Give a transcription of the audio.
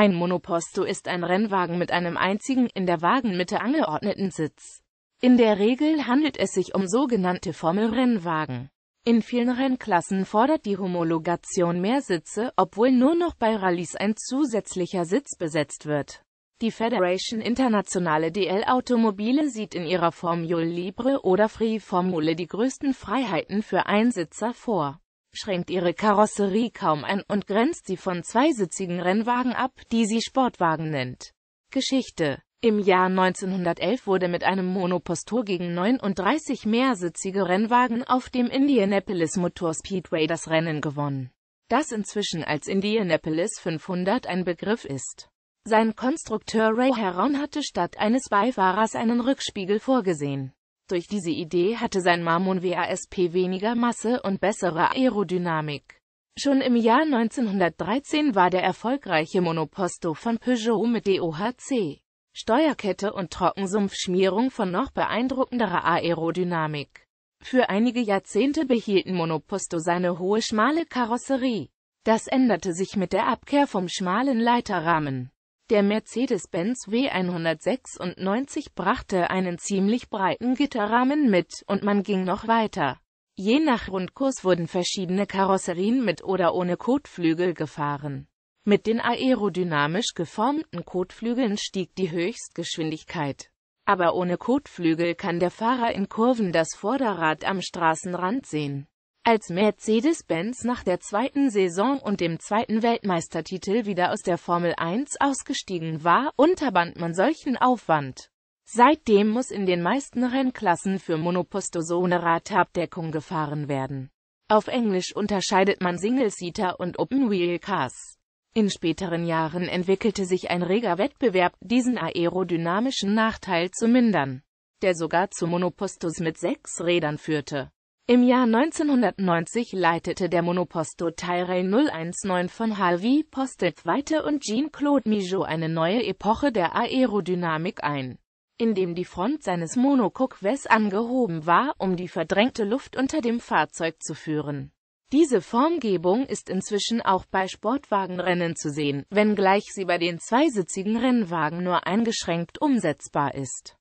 Ein Monoposto ist ein Rennwagen mit einem einzigen, in der Wagenmitte angeordneten Sitz. In der Regel handelt es sich um sogenannte Formel-Rennwagen. In vielen Rennklassen fordert die Homologation mehr Sitze, obwohl nur noch bei Rallyes ein zusätzlicher Sitz besetzt wird. Die Federation Internationale DL Automobile sieht in ihrer Formule Libre oder Free Formule die größten Freiheiten für Einsitzer vor schränkt ihre Karosserie kaum ein und grenzt sie von zweisitzigen Rennwagen ab, die sie Sportwagen nennt. Geschichte Im Jahr 1911 wurde mit einem Monopostur gegen 39 mehrsitzige Rennwagen auf dem Indianapolis Motor Speedway das Rennen gewonnen, das inzwischen als Indianapolis 500 ein Begriff ist. Sein Konstrukteur Ray Heron hatte statt eines Beifahrers einen Rückspiegel vorgesehen. Durch diese Idee hatte sein Marmon WASP weniger Masse und bessere Aerodynamik. Schon im Jahr 1913 war der erfolgreiche Monoposto von Peugeot mit DOHC, Steuerkette und Trockensumpfschmierung von noch beeindruckenderer Aerodynamik. Für einige Jahrzehnte behielten Monoposto seine hohe schmale Karosserie. Das änderte sich mit der Abkehr vom schmalen Leiterrahmen. Der Mercedes-Benz W196 brachte einen ziemlich breiten Gitterrahmen mit, und man ging noch weiter. Je nach Rundkurs wurden verschiedene Karosserien mit oder ohne Kotflügel gefahren. Mit den aerodynamisch geformten Kotflügeln stieg die Höchstgeschwindigkeit. Aber ohne Kotflügel kann der Fahrer in Kurven das Vorderrad am Straßenrand sehen. Als Mercedes-Benz nach der zweiten Saison und dem zweiten Weltmeistertitel wieder aus der Formel 1 ausgestiegen war, unterband man solchen Aufwand. Seitdem muss in den meisten Rennklassen für Monoposto ohne Radabdeckung gefahren werden. Auf Englisch unterscheidet man Single-Seater und Open-Wheel-Cars. In späteren Jahren entwickelte sich ein reger Wettbewerb, diesen aerodynamischen Nachteil zu mindern, der sogar zu Monopostos mit sechs Rädern führte. Im Jahr 1990 leitete der Monoposto Tyrell 019 von Harvey Postel weiter und Jean-Claude Mijot eine neue Epoche der Aerodynamik ein, indem die Front seines Monocoque angehoben war, um die verdrängte Luft unter dem Fahrzeug zu führen. Diese Formgebung ist inzwischen auch bei Sportwagenrennen zu sehen, wenngleich sie bei den zweisitzigen Rennwagen nur eingeschränkt umsetzbar ist.